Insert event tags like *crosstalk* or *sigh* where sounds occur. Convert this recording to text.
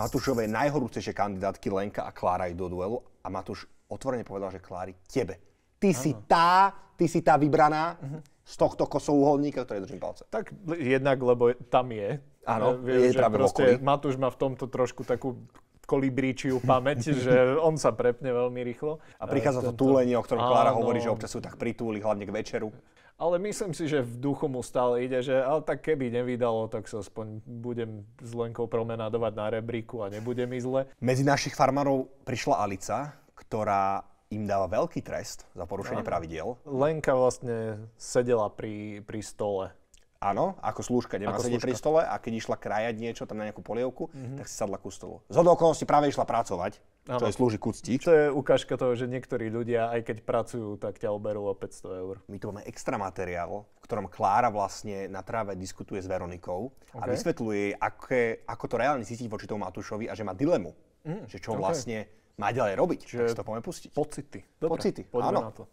Matúšovej najhorúcejšie kandidátky Lenka a Klára idú do duelu a Matúš otvorene povedal, že Klári, tebe. Ty ano. si tá, ty si tá vybraná uh-huh. z tohto kosouholníka, ktorý držím palce. Tak jednak, lebo tam je. Áno, je, je práve Matúš má v tomto trošku takú kolibríčiu pamäť, *laughs* že on sa prepne veľmi rýchlo. A prichádza to túlenie, o ktorom Klára hovorí, že občas sú tak pritúli, hlavne k večeru. Ale myslím si, že v duchu mu stále ide, že ale tak keby nevydalo, tak sa aspoň budem s Lenkou promenadovať na rebríku a nebude mi zle. Medzi našich farmárov prišla Alica, ktorá im dáva veľký trest za porušenie pravidel. pravidiel. Lenka vlastne sedela pri, pri stole Áno, ako slúžka nemá ako sedieť pri stole a keď išla krajať niečo tam na nejakú polievku, mm-hmm. tak si sadla ku stolu. Z okolností práve išla pracovať, čo je slúži ku cti. To je ukážka toho, že niektorí ľudia, aj keď pracujú, tak ťa oberú o 500 eur. My tu máme extra materiál, v ktorom Klára vlastne na tráve diskutuje s Veronikou okay. a vysvetľuje jej, aké, ako to reálne cítiť voči tomu Matúšovi a že má dilemu, mm, že čo okay. vlastne má ďalej robiť. Čiže tak si to poďme pustiť. Pocity. Dobre, pocity, poďme áno. na to.